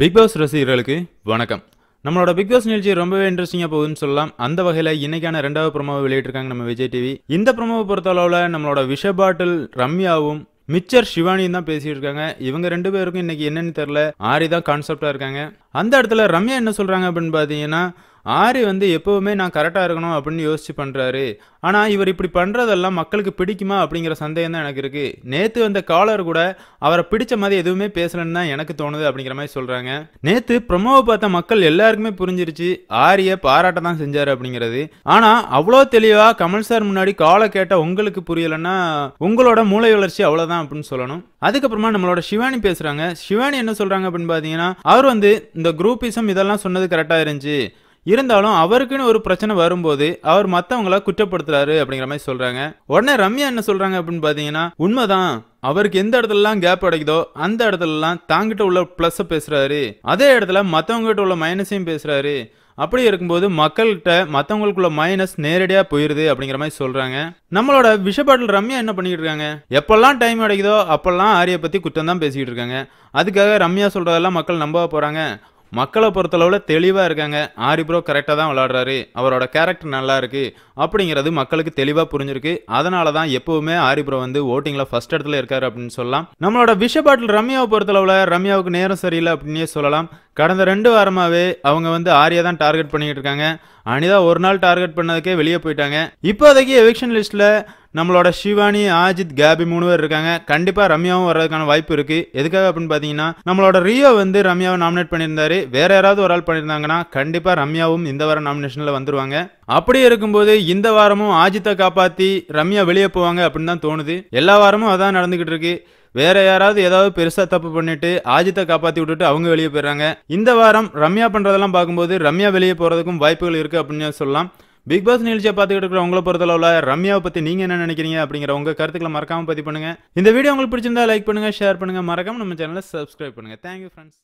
big pass ரசிகர்களுக்கு வணக்கம் நம்மளோட பிக் பாஸ் நிகழ்ச்சி ரொம்பவே இன்ட்ரெஸ்டிங்காக போகுதுன்னு சொல்லலாம் அந்த வகையில் இன்னைக்கான ரெண்டாவது ப்ரொமோவை வெளியிட்டிருக்காங்க நம்ம விஜய் டிவி இந்த ப்ரொமோவை பொறுத்தளவில் நம்மளோட விஷ பாட்டில் ரம்யாவும் மிச்சர் சிவானியும் தான் இருக்காங்க இவங்க ரெண்டு பேருக்கும் இன்னைக்கு என்னன்னு தெரில ஆரி தான் கான்செப்டாக இருக்காங்க அந்த இடத்துல ரம்யா என்ன சொல்கிறாங்க அப்படின்னு பார்த்தீங்கன்னா ஆரி வந்து எப்போவுமே நான் கரெக்டாக இருக்கணும் அப்படின்னு யோசிச்சு பண்ணுறாரு ஆனால் இவர் இப்படி பண்ணுறதெல்லாம் மக்களுக்கு பிடிக்குமா அப்படிங்கிற சந்தேகம் தான் எனக்கு இருக்குது நேற்று வந்த காலர் கூட அவரை பிடிச்ச மாதிரி எதுவுமே பேசலன்னு தான் எனக்கு தோணுது அப்படிங்கிற மாதிரி சொல்கிறாங்க நேற்று பிரமோவை பார்த்த மக்கள் எல்லாருக்குமே புரிஞ்சிருச்சு ஆரியை பாராட்ட தான் செஞ்சார் அப்படிங்கிறது ஆனால் அவ்வளோ தெளிவாக கமல் சார் முன்னாடி காலை கேட்டால் உங்களுக்கு புரியலைன்னா உங்களோட மூளை வளர்ச்சி அவ்வளோதான் அப்படின்னு சொல்லணும் அதுக்கப்புறமா நம்மளோட சிவானி பேசுகிறாங்க சிவானி என்ன சொல்கிறாங்க அப்படின்னு பார்த்தீங்கன்னா அவர் வந்து இந்த குரூப்பிசம் இதெல்லாம் சொன்னது கரெக்டாக இருந்துச்சு இருந்தாலும் அவருக்குன்னு ஒரு பிரச்சனை வரும்போது அவர் மற்றவங்கள குற்றப்படுத்துறாரு அப்படிங்கிற மாதிரி சொல்றாங்க உடனே ரம்யா என்ன சொல்றாங்க அப்படின்னு பாத்தீங்கன்னா உண்மைதான் அவருக்கு எந்த இடத்துலலாம் கேப் அடைக்குதோ அந்த இடத்துலலாம் தாங்கிட்ட உள்ள ப்ளஸ்ஸை பேசுறாரு அதே இடத்துல மற்றவங்ககிட்ட உள்ள மைனஸையும் பேசுறாரு அப்படி இருக்கும்போது மக்கள்கிட்ட மற்றவங்களுக்குள்ள மைனஸ் நேரடியாக போயிருது அப்படிங்கிற மாதிரி சொல்கிறாங்க நம்மளோட விஷபாட்டில் ரம்யா என்ன பண்ணிக்கிட்டு இருக்காங்க எப்பெல்லாம் டைம் அடைக்குதோ அப்பெல்லாம் ஆரியை பற்றி குற்றம் தான் பேசிக்கிட்டு இருக்காங்க அதுக்காக ரம்யா சொல்கிறதெல்லாம் மக்கள் நம்ப போகிறாங்க மக்களை பொறுத்தளவில் தெளிவாக இருக்காங்க ஆரி ப்ரோ கரெக்டாக தான் விளாடுறாரு அவரோட கேரக்டர் நல்லா இருக்குது அப்படிங்கிறது மக்களுக்கு தெளிவாக புரிஞ்சிருக்கு அதனால தான் எப்போவுமே ஆரி ப்ரோ வந்து ஓட்டிங்கில் ஃபஸ்ட் இடத்துல இருக்காரு அப்படின்னு சொல்லலாம் நம்மளோட விஷ பாட்டில் ரம்யாவை பொறுத்தளவில் ரம்யாவுக்கு நேரம் சரியில்லை அப்படின்னே சொல்லலாம் கடந்த ரெண்டு வாரமாகவே அவங்க வந்து ஆரியா தான் டார்கெட் பண்ணிக்கிட்டு இருக்காங்க அனிதா ஒரு நாள் டார்கெட் பண்ணதுக்கே வெளியே போயிட்டாங்க இப்போதைக்கு எவிக்ஷன் லிஸ்ட்டில் நம்மளோட ஷிவானி ஆஜித் கேபி மூணு பேர் இருக்காங்க கண்டிப்பாக ரம்யாவும் வர்றதுக்கான வாய்ப்பு இருக்குது எதுக்காக அப்படின்னு பார்த்தீங்கன்னா நம்மளோட ரியோ வந்து ரம்யாவை நாமினேட் பண்ணியிருந்தாரு வேற யாராவது ஒரு ஆள் பண்ணியிருந்தாங்கன்னா கண்டிப்பாக ரம்யாவும் இந்த வாரம் நாமினேஷனில் வந்துருவாங்க அப்படி இருக்கும்போது இந்த வாரமும் ஆஜித்தை காப்பாற்றி ரம்யா வெளியே போவாங்க அப்படின்னு தான் தோணுது எல்லா வாரமும் அதான் நடந்துக்கிட்டு இருக்கு வேற யாராவது ஏதாவது பெருசா தப்பு பண்ணிட்டு ஆஜித்தை காப்பாத்தி விட்டுட்டு அவங்க வெளியே போயிடுறாங்க இந்த வாரம் ரம்யா பண்றதெல்லாம் பார்க்கும்போது ரம்யா வெளியே போறதுக்கும் வாய்ப்புகள் இருக்கு அப்படின்னு சொல்லலாம் பிக் பாஸ் நிகழ்ச்சியை பார்த்துக்கிட்டு இருக்கிறவங்கள பொறுத்தளவில் ரம்யாவை பற்றி நீங்கள் என்ன நினைக்கிறீங்க அப்படிங்கிற உங்கள் கருத்துக்களை மறக்காமல் பதிவு பண்ணுங்கள் இந்த வீடியோ உங்களுக்கு பிடிச்சிருந்தா லைக் பண்ணுங்கள் ஷேர் பண்ணுங்கள் மறக்காமல் நம்ம சேனலை சப்ஸ்கிரைப் பண்ணுங்கள் தேங்க்யூ ஃப்ரெண்ட்ஸ்